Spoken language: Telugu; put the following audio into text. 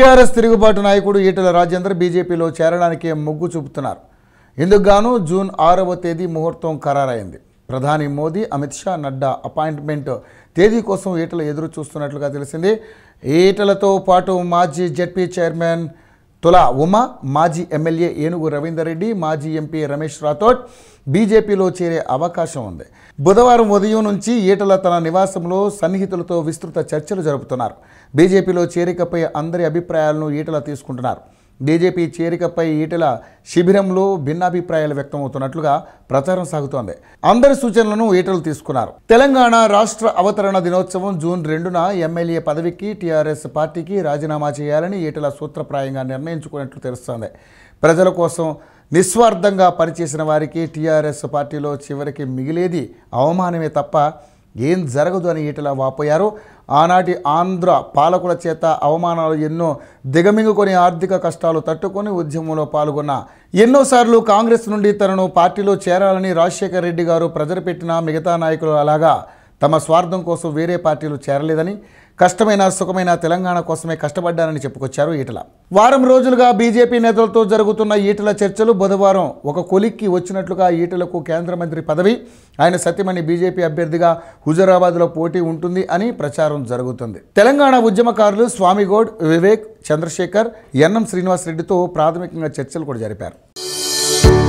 టీఆర్ఎస్ తిరుగుబాటు నాయకుడు ఈటల రాజేందర్ బీజేపీలో చేరడానికి మొగ్గు చూపుతున్నారు ఇందుకుగాను జూన్ ఆరవ తేదీ ముహూర్తం ఖరారైంది ప్రధాని మోదీ అమిత్ షా నడ్డా అపాయింట్మెంట్ తేదీ కోసం ఈటల ఎదురు చూస్తున్నట్లుగా తెలిసింది ఈటలతో పాటు మాజీ జెడ్పీ చైర్మన్ తుల ఉమ మాజీ ఎమ్మెల్యే ఏనుగు రవీందర్ రెడ్డి మాజీ ఎంపీ రమేష్ రాథోడ్ బీజేపీలో చేరే అవకాశం ఉంది బుధవారం ఉదయం నుంచి ఈటల తన నివాసంలో సన్నిహితులతో విస్తృత చర్చలు జరుపుతున్నారు బీజేపీలో చేరికపై అందరి అభిప్రాయాలను ఈటల తీసుకుంటున్నారు బీజేపీ చేరికపై ఈటెల శిబిరంలో భిన్నాభిప్రాయాలు వ్యక్తమవుతున్నట్లుగా ప్రచారం సాగుతోంది అందరి సూచనలను ఈటలు తీసుకున్నారు తెలంగాణ రాష్ట్ర అవతరణ దినోత్సవం జూన్ రెండున ఎమ్మెల్యే పదవికి టీఆర్ఎస్ పార్టీకి రాజీనామా చేయాలని ఈటల సూత్రప్రాయంగా నిర్ణయించుకున్నట్లు తెలుస్తోంది ప్రజల కోసం నిస్వార్థంగా పనిచేసిన వారికి టీఆర్ఎస్ పార్టీలో చివరికి మిగిలేది అవమానమే తప్ప ఏం జరగదు అని ఈటలా వాపోయారు ఆనాటి ఆంధ్ర పాలకుల చేత అవమానాలు ఎన్నో దిగమింగుకొని ఆర్థిక కష్టాలు తట్టుకొని ఉద్యమంలో పాల్గొన్న ఎన్నోసార్లు కాంగ్రెస్ నుండి తనను పార్టీలో చేరాలని రాజశేఖర రెడ్డి గారు ప్రజలు పెట్టిన మిగతా నాయకులు అలాగా తమ స్వార్థం కోసం వేరే పార్టీలు చేరలేదని కష్టమైన సుఖమైన తెలంగాణ కోసమే కష్టపడ్డానని చెప్పుకొచ్చారు ఈటల వారం రోజులుగా బీజేపీ నేతలతో జరుగుతున్న ఈటల చర్చలు బుధవారం ఒక కొలిక్కి వచ్చినట్లుగా ఈటలకు కేంద్ర మంత్రి పదవి ఆయన సత్యమణి బీజేపీ అభ్యర్థిగా హుజరాబాద్లో పోటీ ఉంటుంది అని ప్రచారం జరుగుతుంది తెలంగాణ ఉద్యమకారులు స్వామిగౌడ్ వివేక్ చంద్రశేఖర్ ఎన్ఎం శ్రీనివాసరెడ్డితో ప్రాథమికంగా చర్చలు కూడా జరిపారు